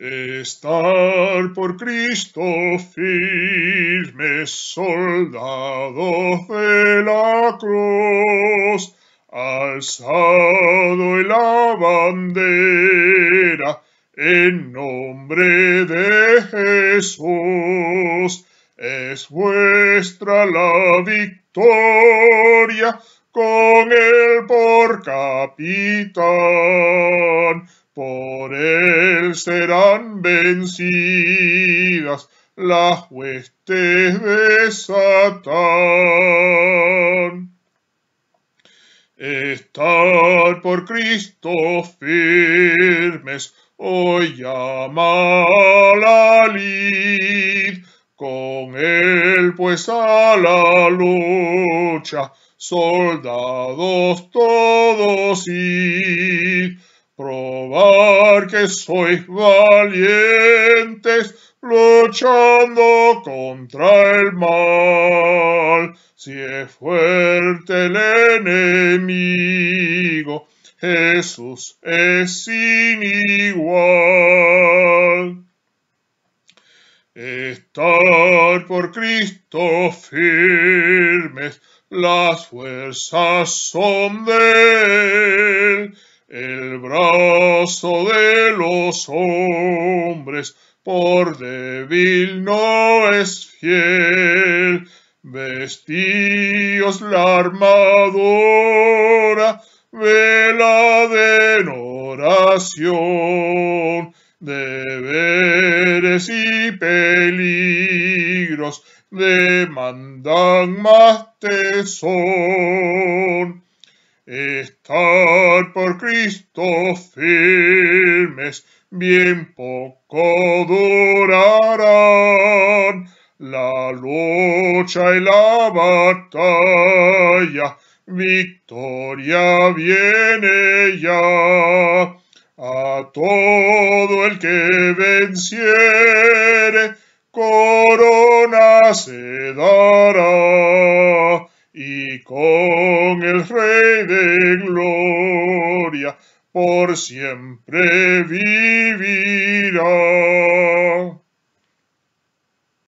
Estar por Cristo firme, soldado de la cruz, alzado en la bandera en nombre de Jesús. Es vuestra la victoria con él por capitán por él serán vencidas las huestes de Satán. Estar por Cristo firmes, hoy llama la lid, con él pues a la lucha, soldados todos id, que sois valientes luchando contra el mal. Si es fuerte el enemigo, Jesús es sin igual. Estar por Cristo firmes, las fuerzas son de de los hombres, por débil no es fiel. Vestidos la armadura, vela de oración, deberes y peligros demandan más tesón. Estar por Cristo firmes, bien poco durarán. La lucha y la batalla, victoria viene ya. A todo el que venciere, corona se dará con el Rey de Gloria por siempre vivirá.